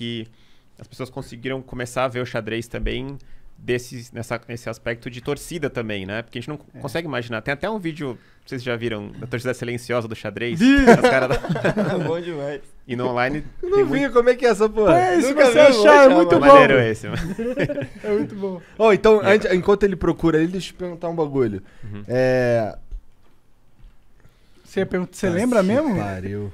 que as pessoas conseguiram começar a ver o xadrez também desse, nessa, nesse aspecto de torcida também, né? Porque a gente não é. consegue imaginar. Tem até um vídeo, vocês já viram, da torcida silenciosa do xadrez. cara da... bom demais. E no online. Eu não vi muito... como é que é essa porra. É isso que você achar, é muito bom. Maneiro esse, mano. é muito bom. Oh, então, antes, enquanto ele procura ele, deixa eu te perguntar um bagulho. Uhum. É. Você, pergunta, você lembra mesmo? Pariu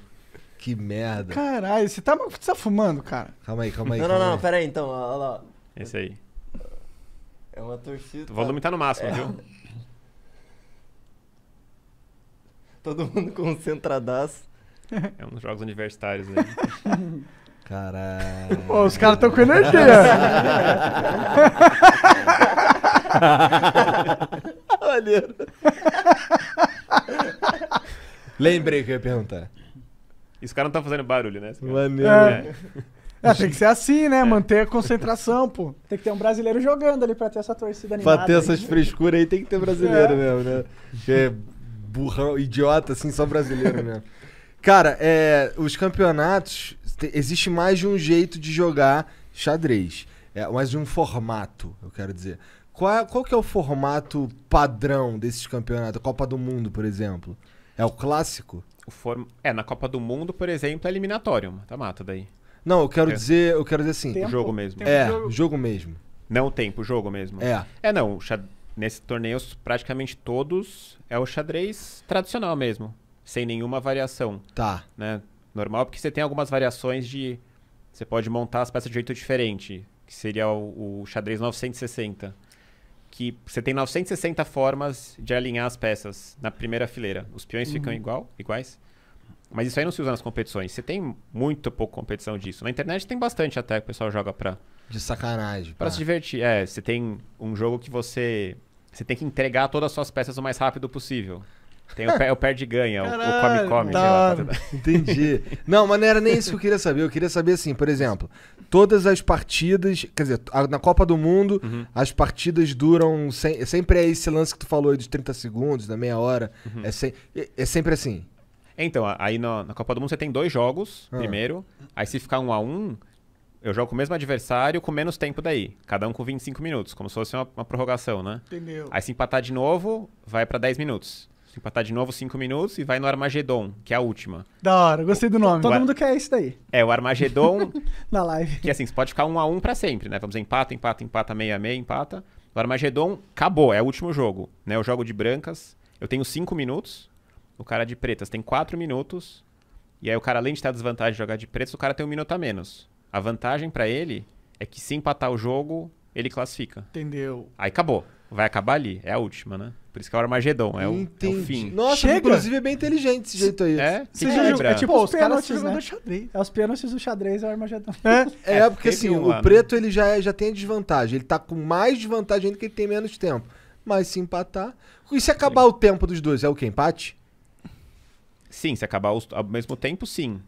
que merda. Caralho, você tá, você tá fumando, cara? Calma aí, calma aí. Não, calma não, não, aí. pera aí então. Olha lá. Esse aí. É uma torcida. O volume tá no máximo, é. viu? Todo mundo concentradaço. É um jogos universitários aí. Caralho. Pô, os caras estão com energia. Maneiro. Lembrei que eu ia perguntar. Esse cara não tá fazendo barulho, né? Maneiro. É. é. É, tem que ser assim, né? É. Manter a concentração, pô. Tem que ter um brasileiro jogando ali pra ter essa torcida animada. Pra ter essas frescuras aí tem que ter brasileiro é. mesmo, né? é burrão, idiota, assim, só brasileiro mesmo. Cara, é, os campeonatos, existe mais de um jeito de jogar xadrez. É, mais de um formato, eu quero dizer. Qual, qual que é o formato padrão desses campeonatos? Copa do Mundo, por exemplo. É o clássico? o form... É, na Copa do Mundo, por exemplo, é eliminatório, tá mata daí. Não, eu quero é. dizer, eu quero dizer assim, tempo, jogo mesmo. É, jogo. jogo mesmo. Não tempo, jogo mesmo. É. É não, nesse torneio praticamente todos é o xadrez tradicional mesmo, sem nenhuma variação. Tá. Né? Normal, porque você tem algumas variações de você pode montar as peças de jeito diferente, que seria o, o xadrez 960 que você tem 960 formas de alinhar as peças na primeira fileira. Os peões uhum. ficam igual, iguais. Mas isso aí não se usa nas competições. Você tem muito pouco competição disso. Na internet tem bastante até que o pessoal joga pra. De sacanagem. Pra, pra se divertir. É, você tem um jogo que você. Você tem que entregar todas as suas peças o mais rápido possível. Tem o pé, o pé de ganha, Caralho, o come-come. Tá, tá entendi. Não, mas não era nem isso que eu queria saber. Eu queria saber, assim, por exemplo, todas as partidas, quer dizer, a, na Copa do Mundo, uhum. as partidas duram. Sem, sempre é esse lance que tu falou aí dos 30 segundos, da meia hora. Uhum. É, se, é, é sempre assim. Então, aí na, na, Copa do Mundo você tem dois jogos, ah. primeiro. Aí se ficar um a um, eu jogo com o mesmo adversário com menos tempo daí. Cada um com 25 minutos, como se fosse uma, uma prorrogação, né? Entendeu. Aí se empatar de novo, vai para 10 minutos empatar de novo 5 minutos e vai no Armagedon, que é a última. Da hora, gostei do nome. Todo mundo quer isso daí. É, o Armagedon. Na live. Que assim, você pode ficar um a um pra sempre, né? Vamos empatar empata, empata, empata, meia, meia, empata. O Armagedon acabou, é o último jogo. Né? Eu jogo de brancas, eu tenho 5 minutos, o cara de pretas tem 4 minutos. E aí o cara, além de ter a desvantagem de jogar de pretas, o cara tem um minuto a menos. A vantagem para ele é que se empatar o jogo, ele classifica. Entendeu? Aí acabou. Vai acabar ali. É a última, né? Por isso que é o Armagedon, é, o, é o fim. Nossa, Chega. inclusive é bem inteligente esse jeito aí. É, Você é, é, é tipo Pô, os, pênaltis, né? do xadrez. É os pênaltis do xadrez é o Armagedon. É, é, é porque assim, o lá, né? preto né? ele já, é, já tem a desvantagem. Ele tá com mais desvantagem ainda que ele tem menos tempo. Mas se empatar... E se acabar sim. o tempo dos dois, é o que? Empate? Sim, se acabar os, ao mesmo tempo, sim.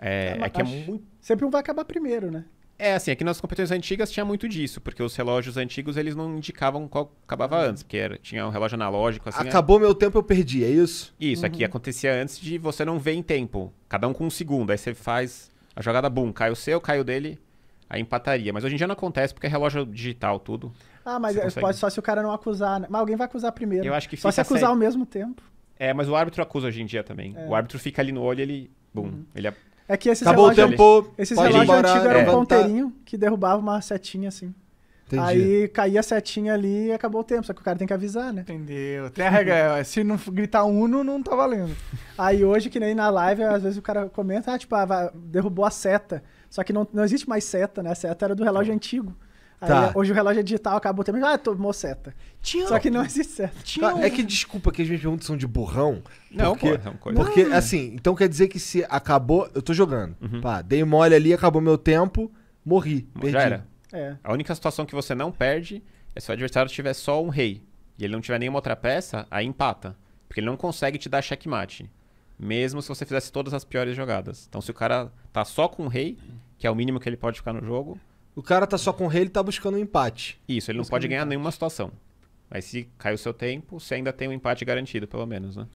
É, é, que é muito... Sempre um vai acabar primeiro, né? É, assim, aqui é nas competições antigas tinha muito disso, porque os relógios antigos eles não indicavam qual acabava uhum. antes, porque era, tinha um relógio analógico assim. Né? Acabou é... meu tempo, eu perdi, é isso? Isso, é uhum. aqui acontecia antes de você não ver em tempo. Cada um com um segundo. Aí você faz a jogada, bum, cai o seu, cai o dele, aí empataria. Mas hoje em dia não acontece porque é relógio digital, tudo. Ah, mas é, pode só se o cara não acusar. Né? Mas alguém vai acusar primeiro. Eu acho que Só se acusar ao mesmo tempo. É, mas o árbitro acusa hoje em dia também. É. O árbitro fica ali no olho, ele. Bum, uhum. ele é é que esses Acabou relógios, o tempo. Esses relógios embora, antigos eram é. um ponteirinho que derrubava uma setinha assim. Entendi. Aí caía a setinha ali e acabou o tempo. Só que o cara tem que avisar, né? Entendeu. Tem a regra. se não gritar uno, não tá valendo. Aí hoje, que nem na live, às vezes o cara comenta, ah, tipo, ah, derrubou a seta. Só que não, não existe mais seta, né? A seta era do relógio é. antigo. Tá. Aí, hoje o relógio é digital, acabou também. Ah, tomou seta. Tinha... Só que não existe seta. Tinha... Tá, é que desculpa que as minhas perguntas são de burrão. Não, porque, pô, é uma coisa. Porque, não. assim, então quer dizer que se acabou. Eu tô jogando. Uhum. Pá, dei mole ali, acabou meu tempo, morri. Perdi. Já era. É. A única situação que você não perde é se o adversário tiver só um rei e ele não tiver nenhuma outra peça, aí empata. Porque ele não consegue te dar checkmate. Mesmo se você fizesse todas as piores jogadas. Então, se o cara tá só com um rei, que é o mínimo que ele pode ficar no jogo, o cara tá só com o rei, ele tá buscando um empate. Isso, ele não pode ganhar nenhuma situação. Mas se cai o seu tempo, você ainda tem um empate garantido, pelo menos, né?